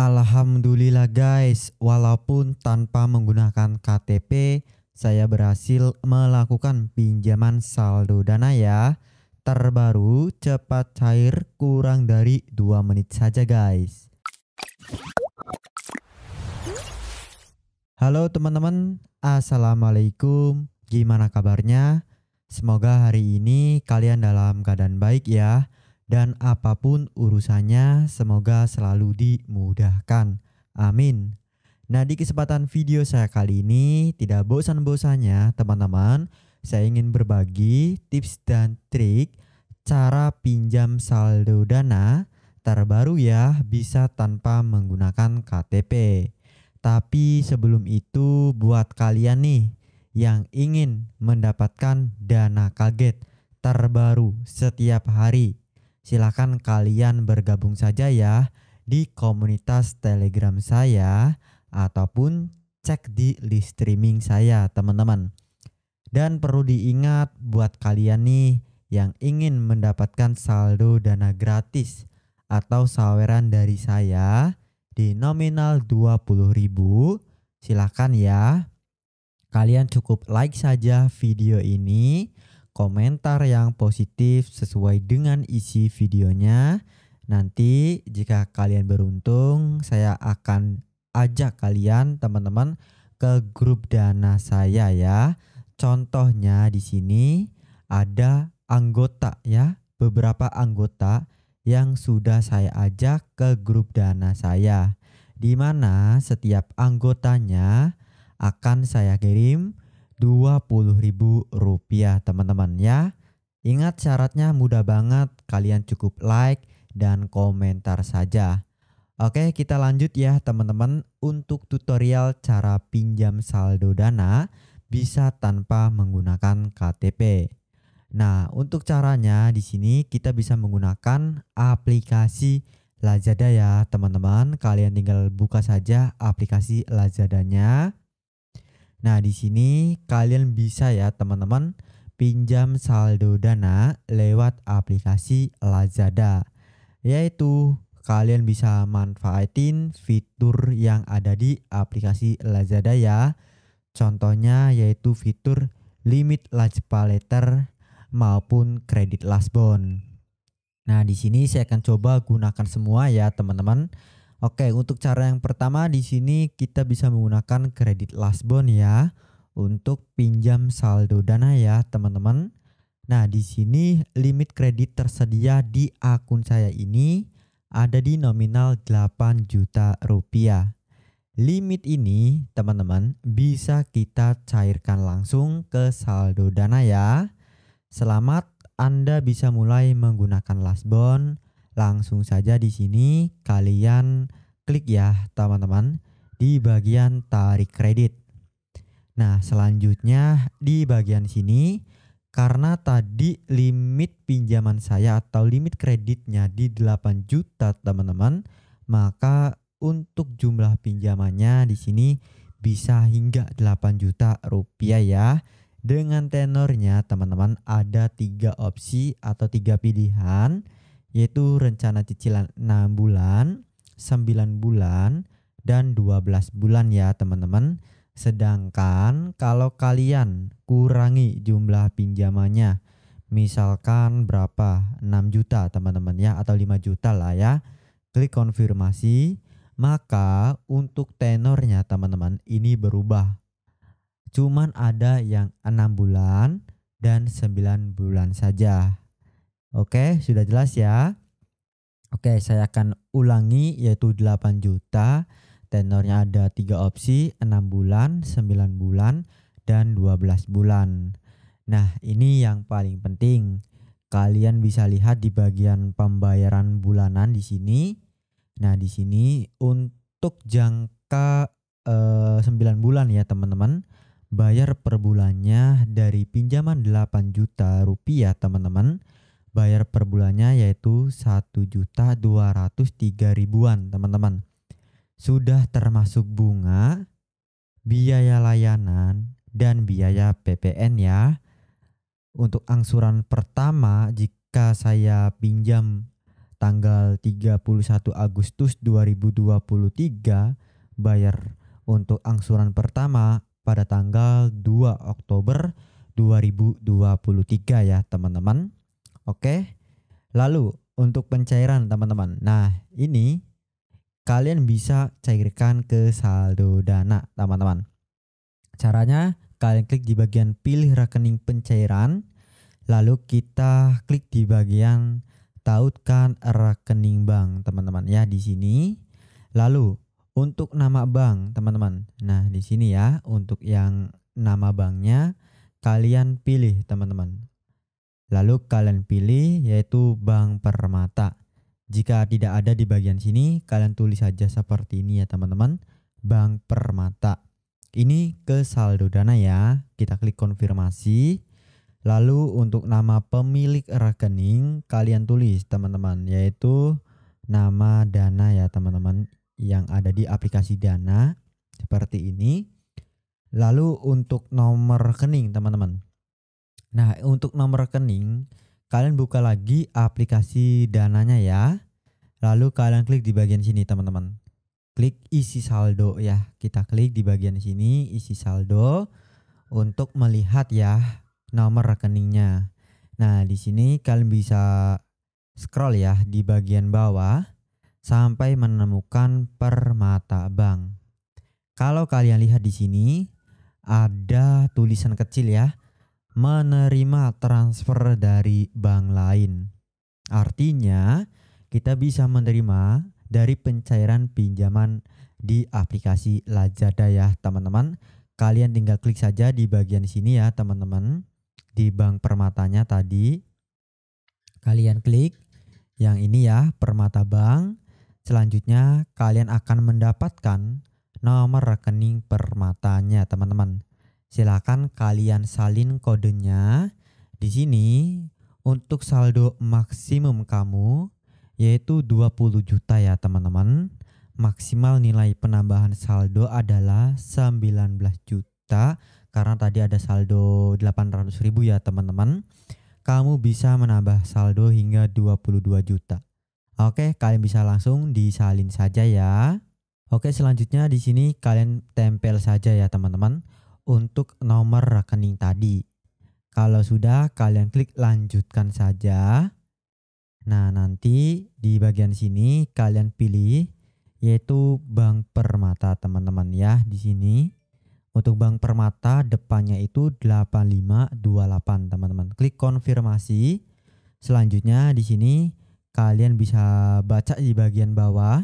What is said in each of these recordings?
Alhamdulillah guys, walaupun tanpa menggunakan KTP, saya berhasil melakukan pinjaman saldo dana ya. Terbaru cepat cair kurang dari 2 menit saja guys. Halo teman-teman, Assalamualaikum. Gimana kabarnya? Semoga hari ini kalian dalam keadaan baik ya dan apapun urusannya semoga selalu dimudahkan. Amin. Nah, di kesempatan video saya kali ini tidak bosan-bosannya teman-teman, saya ingin berbagi tips dan trik cara pinjam saldo dana terbaru ya bisa tanpa menggunakan KTP. Tapi sebelum itu buat kalian nih yang ingin mendapatkan dana kaget terbaru setiap hari silakan kalian bergabung saja ya di komunitas Telegram saya ataupun cek di list streaming saya, teman-teman. Dan perlu diingat buat kalian nih yang ingin mendapatkan saldo dana gratis atau saweran dari saya di nominal 20.000, silakan ya. Kalian cukup like saja video ini komentar yang positif sesuai dengan isi videonya. Nanti jika kalian beruntung, saya akan ajak kalian teman-teman ke grup dana saya ya. Contohnya di sini ada anggota ya, beberapa anggota yang sudah saya ajak ke grup dana saya. Di mana setiap anggotanya akan saya kirim Rp20.000 teman-teman ya. Ingat syaratnya mudah banget, kalian cukup like dan komentar saja. Oke, kita lanjut ya teman-teman untuk tutorial cara pinjam saldo dana bisa tanpa menggunakan KTP. Nah, untuk caranya di sini kita bisa menggunakan aplikasi Lazada ya, teman-teman. Kalian tinggal buka saja aplikasi Lazadanya. Nah, di sini kalian bisa ya teman-teman pinjam saldo Dana lewat aplikasi Lazada. Yaitu kalian bisa manfaatin fitur yang ada di aplikasi Lazada ya. Contohnya yaitu fitur limit letter maupun kredit last bond. Nah, di sini saya akan coba gunakan semua ya teman-teman. Oke, untuk cara yang pertama di sini kita bisa menggunakan kredit last bond ya untuk pinjam saldo dana ya, teman-teman. Nah, di sini limit kredit tersedia di akun saya ini ada di nominal 8 juta rupiah. Limit ini, teman-teman, bisa kita cairkan langsung ke saldo dana ya. Selamat Anda bisa mulai menggunakan last bond Langsung saja di sini kalian klik ya teman-teman di bagian tarik kredit. Nah, selanjutnya di bagian sini karena tadi limit pinjaman saya atau limit kreditnya di 8 juta teman-teman, maka untuk jumlah pinjamannya di sini bisa hingga 8 juta rupiah ya. Dengan tenornya teman-teman ada tiga opsi atau tiga pilihan yaitu rencana cicilan 6 bulan, 9 bulan, dan 12 bulan ya teman-teman. Sedangkan kalau kalian kurangi jumlah pinjamannya, misalkan berapa? 6 juta teman-teman ya atau 5 juta lah ya. Klik konfirmasi, maka untuk tenornya teman-teman ini berubah. Cuman ada yang 6 bulan dan 9 bulan saja. Oke, sudah jelas ya. Oke, saya akan ulangi yaitu 8 juta. Tenornya ada tiga opsi, 6 bulan, 9 bulan, dan 12 bulan. Nah, ini yang paling penting. Kalian bisa lihat di bagian pembayaran bulanan di sini. Nah, di sini untuk jangka eh, 9 bulan ya, teman-teman. Bayar per bulannya dari pinjaman 8 juta rupiah, teman-teman bayar per bulannya yaitu 1.203 ribuan teman-teman. Sudah termasuk bunga, biaya layanan, dan biaya PPN ya. Untuk angsuran pertama jika saya pinjam tanggal 31 Agustus 2023 bayar untuk angsuran pertama pada tanggal 2 Oktober 2023 ya teman-teman. Oke. Lalu untuk pencairan teman-teman. Nah, ini kalian bisa cairkan ke saldo dana, teman-teman. Caranya kalian klik di bagian pilih rekening pencairan, lalu kita klik di bagian tautkan rekening bank, teman-teman ya di sini. Lalu untuk nama bank, teman-teman. Nah, di sini ya untuk yang nama banknya kalian pilih, teman-teman. Lalu kalian pilih yaitu Bank Permata. Jika tidak ada di bagian sini, kalian tulis saja seperti ini ya teman-teman. Bank Permata. Ini ke saldo dana ya. Kita klik konfirmasi. Lalu untuk nama pemilik rekening kalian tulis teman-teman yaitu nama dana ya teman-teman yang ada di aplikasi dana seperti ini. Lalu untuk nomor rekening teman-teman Nah, untuk nomor rekening, kalian buka lagi aplikasi dananya ya. Lalu kalian klik di bagian sini teman-teman. Klik isi saldo ya. Kita klik di bagian sini isi saldo untuk melihat ya nomor rekeningnya. Nah, di sini kalian bisa scroll ya di bagian bawah sampai menemukan permata bank. Kalau kalian lihat di sini ada tulisan kecil ya menerima transfer dari bank lain. Artinya, kita bisa menerima dari pencairan pinjaman di aplikasi Lazada ya, teman-teman. Kalian tinggal klik saja di bagian sini ya, teman-teman. Di bank permatanya tadi. Kalian klik yang ini ya, Permata Bank. Selanjutnya, kalian akan mendapatkan nomor rekening permatanya, teman-teman. Silakan kalian salin kodenya di sini untuk saldo maksimum kamu yaitu 20 juta ya teman-teman. Maksimal nilai penambahan saldo adalah 19 juta karena tadi ada saldo 800 ribu ya teman-teman. Kamu bisa menambah saldo hingga 22 juta. Oke, kalian bisa langsung disalin saja ya. Oke, selanjutnya di sini kalian tempel saja ya teman-teman untuk nomor rekening tadi. Kalau sudah, kalian klik lanjutkan saja. Nah, nanti di bagian sini kalian pilih yaitu Bank Permata, teman-teman ya, di sini. Untuk Bank Permata depannya itu 8528, teman-teman. Klik konfirmasi. Selanjutnya di sini kalian bisa baca di bagian bawah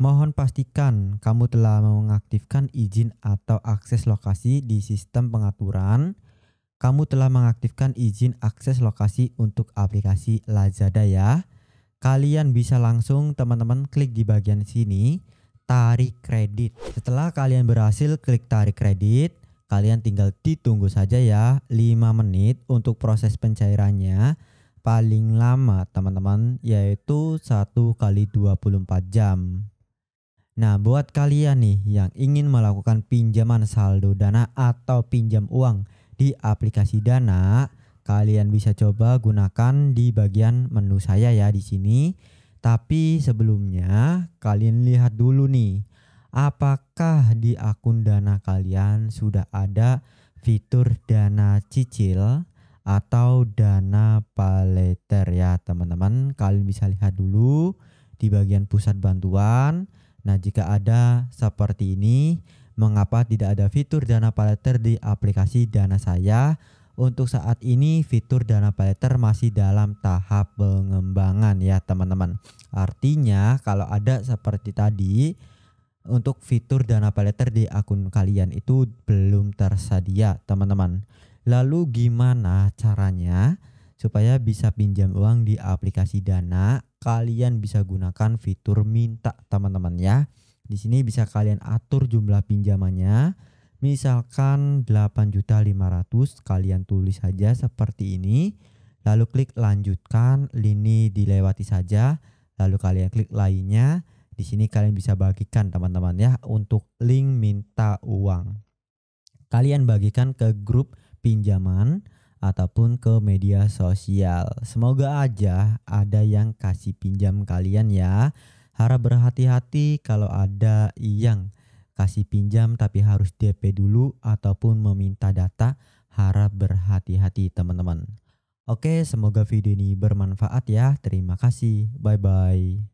Mohon pastikan kamu telah mengaktifkan izin atau akses lokasi di sistem pengaturan. Kamu telah mengaktifkan izin akses lokasi untuk aplikasi Lazada ya. Kalian bisa langsung teman-teman klik di bagian sini tarik kredit. Setelah kalian berhasil klik tarik kredit, kalian tinggal ditunggu saja ya 5 menit untuk proses pencairannya. Paling lama teman-teman yaitu 1 kali 24 jam. Nah, buat kalian nih yang ingin melakukan pinjaman saldo Dana atau pinjam uang di aplikasi Dana, kalian bisa coba gunakan di bagian menu saya ya di sini. Tapi sebelumnya kalian lihat dulu nih, apakah di akun Dana kalian sudah ada fitur Dana cicil atau Dana paleter ya, teman-teman. Kalian bisa lihat dulu di bagian pusat bantuan Nah, jika ada seperti ini, mengapa tidak ada fitur Dana Paleter di aplikasi Dana saya? Untuk saat ini fitur Dana Paleter masih dalam tahap pengembangan ya, teman-teman. Artinya, kalau ada seperti tadi, untuk fitur Dana Paleter di akun kalian itu belum tersedia, teman-teman. Lalu gimana caranya? supaya bisa pinjam uang di aplikasi Dana. Kalian bisa gunakan fitur minta teman-teman ya. Di sini bisa kalian atur jumlah pinjamannya. Misalkan 8.500 kalian tulis saja seperti ini. Lalu klik lanjutkan, lini dilewati saja. Lalu kalian klik lainnya. Di sini kalian bisa bagikan teman-teman ya untuk link minta uang. Kalian bagikan ke grup pinjaman ataupun ke media sosial. Semoga aja ada yang kasih pinjam kalian ya. Harap berhati-hati kalau ada yang kasih pinjam tapi harus DP dulu ataupun meminta data. Harap berhati-hati teman-teman. Oke, semoga video ini bermanfaat ya. Terima kasih. Bye bye.